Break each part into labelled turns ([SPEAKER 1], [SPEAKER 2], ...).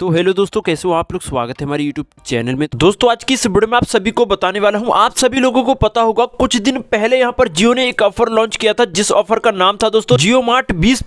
[SPEAKER 1] तो हेलो दोस्तों कैसे हो आप लोग स्वागत है हमारे यूट्यूब चैनल में दोस्तों आज की इस वीडियो में आप सभी को बताने वाला हूं आप सभी लोगों को पता होगा कुछ दिन पहले यहां पर जियो ने एक ऑफर लॉन्च किया था जिस ऑफर का नाम था दोस्तों जियो मार्ट बीस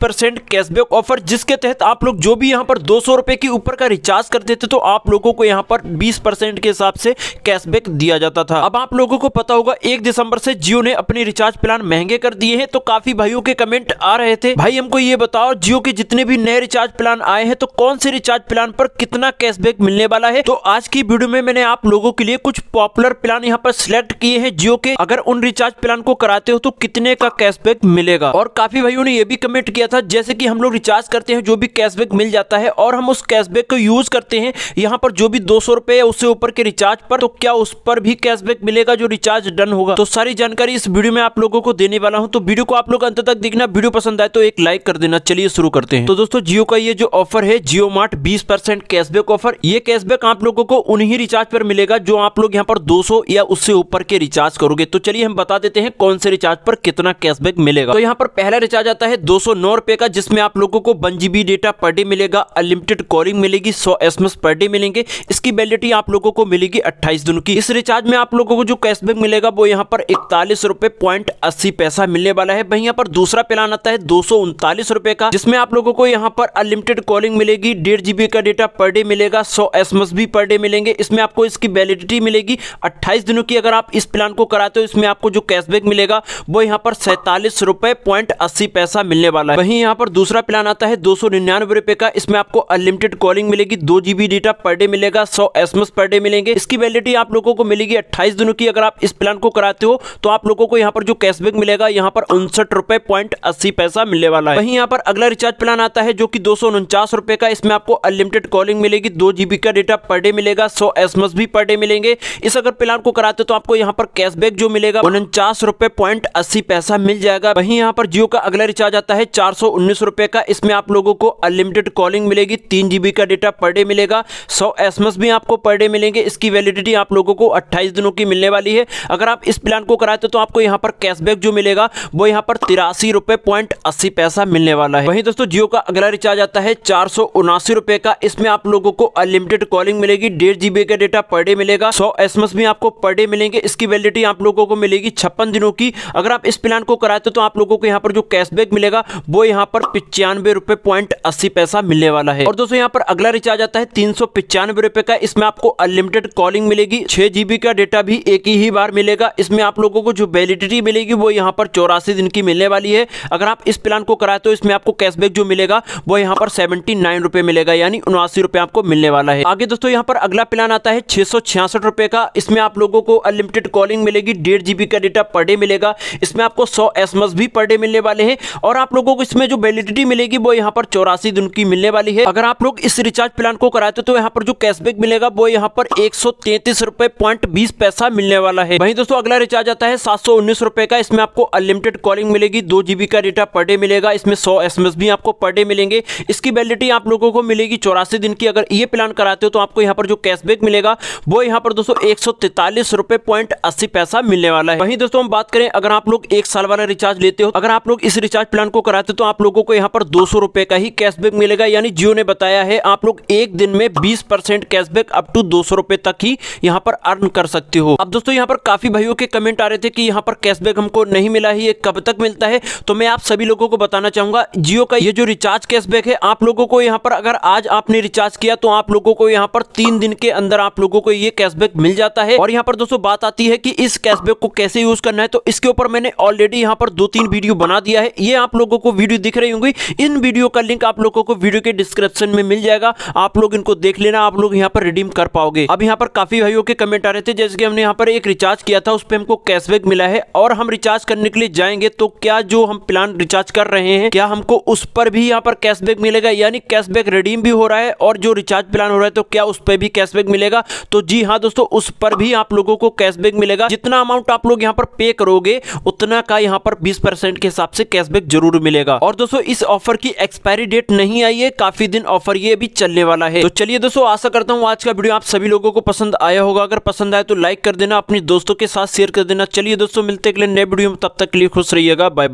[SPEAKER 1] कैशबैक ऑफर जिसके तहत आप लोग जो भी यहाँ पर दो के ऊपर का रिचार्ज करते थे तो आप लोगों को यहाँ पर बीस के हिसाब से कैशबैक दिया जाता था अब आप लोगों को पता होगा एक दिसंबर से जियो ने अपने रिचार्ज प्लान महंगे कर दिए है तो काफी भाइयों के कमेंट आ रहे थे भाई हमको ये बताओ जियो के जितने भी नए रिचार्ज प्लान आए हैं तो कौन से रिचार्ज प्लान पर पर कितना कैशबैक मिलने वाला है तो आज की वीडियो में मैंने आप लोगों के लिए कुछ पॉपुलर प्लान यहाँ पर सिलेक्ट किए हैं जियो के अगर उन रिचार्ज प्लान को कराते हो तो कितने का कैशबैक मिलेगा और काफी भाइयों ने यह भी कमेंट किया था जैसे की हम लोग रिचार्ज करते हैं जो भी कैशबैक मिल जाता है और हम उस कैशबैक को यूज करते हैं यहाँ पर जो भी दो सौ या उससे ऊपर के रिचार्ज पर तो क्या उस पर भी कैशबैक मिलेगा जो रिचार्ज डन होगा तो सारी जानकारी इस वीडियो में आप लोगों को देने वाला हूँ तो वीडियो को आप लोग अंत तक देखना वीडियो पसंद आए तो एक लाइक कर देना चलिए शुरू करते हैं तो दोस्तों जियो का ये जो ऑफर है जियो मार्ट बीस परसेंट परसेंट कैशबैक ऑफर ये कैशबैक आप लोगों को उन्हीं रिचार्ज पर मिलेगा जो आप लोग यहाँ पर 200 या उससे ऊपर के रिचार्ज करोगे तो चलिए हम बता देते हैं कौन से रिचार्ज पर कितना कैशबैक मिलेगा तो यहाँ पर पहला रिचार्ज आता है दो सौ का जिसमें आप लोगों को वन डेटा पर डे मिलेगा अनलिमिटेड कॉलिंग मिलेगी सौ एस पर डे मिलेंगे इसकी वैलिडिटी आप लोगों को मिलेगी अट्ठाईस दिन की इस रिचार्ज में आप लोगों को जो कैशबैक मिलेगा वो यहाँ पर इकतालीस पॉइंट अस्सी पैसा मिलने वाला है वही यहाँ पर दूसरा प्लान आता है दो का जिसमें आप लोगों को यहाँ पर अनलिमिटेड कॉलिंग मिलेगी डेढ़ जीबी का डेटा डेटा पर डे मिलेगा एम एस भी पर डे मिलेंगे इसमें आपको इसकी वैलिडिटी मिलेगी 28 दिनों की अगर आप इस प्लान को कराते हो इसमें आपको जो कैशबैक मिलेगा वो यहाँ पर सैंतालीस रुपए पॉइंट अस्सी पैसा मिलने वाला है वहीं यहाँ पर दूसरा प्लान आता है दो सौ निन्यानवे रुपए का इसमें आपको अनलिमिटेड कॉलिंग मिलेगी दो जीबी डेटा पर डे मिलेगा सौ एस पर डे मिलेंगे इसकी वैलिडिटी आप लोगों को मिलेगी अट्ठाईस दिनों की अगर आप इस प्लान को कराते हो तो आप लोगों को यहाँ पर जो कैशबैक मिलेगा यहाँ पर उनसठ रुपए पॉइंट अस्सी पैसा मिलने वाला है वहीं यहाँ पर अगला रिचार्ज प्लान आता है जो कि दो सौ उनचास रुपए का इसमें आपको अनलिमिटेड अनलिमिटेड कॉलिंग मिलेगी दो जीबी का डेटा पर डे मिलेगा सौ एसएमएस भी पर डे मिलेंगे इस अगर प्लान को कराते तो आपको यहाँ पर कैशबैक जो मिलेगा उनचास रुपए पॉइंट अस्सी पैसा मिल जाएगा वहीं यहाँ पर जियो का अगला रिचार्ज आता है चार सौ उन्नीस रुपए का इसमें आप लोगों को अनलिमिटेड कॉलिंग मिलेगी तीन जीबी का डेटा पर डे मिलेगा सौ एसएमएस भी आपको पर डे मिलेंगे इसकी वैलिडिटी आप लोगों को अट्ठाईस दिनों की मिलने वाली है अगर आप इस प्लान को कराते तो आपको यहाँ पर कैशबैक जो मिलेगा वो यहाँ पर तिरासी रुपए पॉइंट अस्सी पैसा मिलने वाला है वहीं दोस्तों जियो का अगला रिचार्ज आता है चार सौ उनासी रुपए का इस इसमें आप लोगों को अनलिमिटेड कॉलिंग मिलेगी डेढ़ जीबी का डेटा पर डे मिलेगा सौ एस भी आपको पर डे मिलेंगे इसकी वैलिडिटी आप लोगों को मिलेगी छप्पन दिनों की अगर आप इस प्लान को कराते तो आप लोगों को यहाँ पर जो कैशबैक मिलेगा वो यहाँ पर पिचानवे रुपए पॉइंट अस्सी पैसा मिलने वाला है और दोस्तों यहाँ पर अगला रिचार्ज आता है तीन सौ पिचानवे रुपए का इसमें आपको अनलिमिटेड कॉलिंग मिलेगी छह जीबी का डेटा भी एक ही बार मिलेगा इसमें आप लोगों को जो वैलिडिटी मिलेगी वो यहाँ पर चौरासी दिन की मिलने वाली है अगर आप इस प्लान को कराए तो इसमें आपको कैशबैक जो मिलेगा वो यहाँ पर सेवेंटी नाइन रुपए मिलेगा यानी उनवासी अस्सी रुपए आपको मिलने वाला है आगे दोस्तों यहाँ पर अगला प्लान आता है छह सौ रुपए का इसमें आप लोगों को अनलिमिटेड कॉलिंग मिलेगी डेढ़ जीबी का डेटा पर डे मिलेगा इसमें आपको सौ एस भी पर डे मिलने वाले हैं और आप लोगों को इसमें जो वेलिडिटी मिलेगी वो यहाँ पर चौरासी दिन की मिलने वाली है अगर आप लोग इस रिचार्ज प्लान को कराते तो यहाँ पर जो कैशबैक मिलेगा वो यहाँ पर एक सौ पैसा मिलने वाला है वही दोस्तों अगला रिचार्ज आता है सात का इसमें आपको अनलिमिटेड कॉलिंग मिलेगी दो का डेटा पर डे मिलेगा इसमें सौ एस भी आपको पर डे मिलेंगे इसकी वैलिडिटी आप लोगों को मिलेगी चौरासी अस्सी दिन की अगर ये प्लान कराते हो तो आपको यहाँ पर जो कैशबैक मिलेगा वो यहाँ पर दोस्तों एक सौ तैतालीस रुपए पॉइंट अस्सी पैसा मिलने वाला है वहीं दोस्तों हम बात करें अगर आप लोग एक साल वाला रिचार्ज लेते हो अगर आप लोग इस रिचार्ज प्लान को कराते हो तो आप लोगों को यहाँ पर दो सौ का ही कैशबैक मिलेगा यानी जियो ने बताया है आप लोग एक दिन में बीस परसेंट कैशबैक अप टू दो तक ही यहाँ पर अर्न कर सकते हो अब दोस्तों यहाँ पर काफी भाइयों के कमेंट आ रहे थे कि यहाँ पर कैशबैक हमको नहीं मिला है ये कब तक मिलता है तो मैं आप सभी लोगों को बताना चाहूंगा जियो का ये जो रिचार्ज कैशबैक है आप लोगों को यहाँ पर अगर आज आपने रिचार्ज किया तो आप लोगों को यहाँ पर तीन दिन के अंदर आप लोगों को ये कैशबैक मिल जाता है और यहाँ पर दोस्तों बात आती है कि इस कैशबैक को कैसे यूज करना है तो इसके ऊपर मैंने ऑलरेडी यहाँ पर दो तीन वीडियो बना दिया है ये आप लोगों को वीडियो दिख रही होंगी इन वीडियो का लिंक आप लोगों को वीडियो के डिस्क्रिप्शन में मिल जाएगा आप लोग इनको देख लेना आप लोग यहाँ पर रिडीम कर पाओगे अब यहाँ पर काफी भाइयों के कमेंट आ रहे थे जैसे कि हमने यहाँ पर एक रिचार्ज किया था उस पर हमको कैशबैक मिला है और हम रिचार्ज करने के लिए जाएंगे तो क्या जो हम प्लान रिचार्ज कर रहे हैं क्या हमको उस पर भी यहाँ पर कैशबैक मिलेगा यानी कैशबैक रिडीम भी हो रहा है और जो रिचार्ज प्लान हो रहा है तो क्या उस पर भी कैशबैक मिलेगा तो जी हाँ दोस्तों उस पर भी आप लोगों को कैशबैक मिलेगा जितना अमाउंट आप लोग यहाँ पर पे करोगे उतना का यहाँ पर बीस के हिसाब से कैशबैक जरूर मिलेगा और दोस्तों इस ऑफर की एक्सपायरी डेट नहीं आई है काफी दिन ऑफर ये भी चलने वाला है तो चलिए दोस्तों आशा करता हूँ आज का वीडियो आप सभी लोगों को पसंद आया होगा अगर पसंद आए तो लाइक कर देना अपने दोस्तों के साथ शेयर कर देना चलिए दोस्तों मिलते अगले नए वीडियो में तब तक के लिए खुश रहिएगा बाय बाय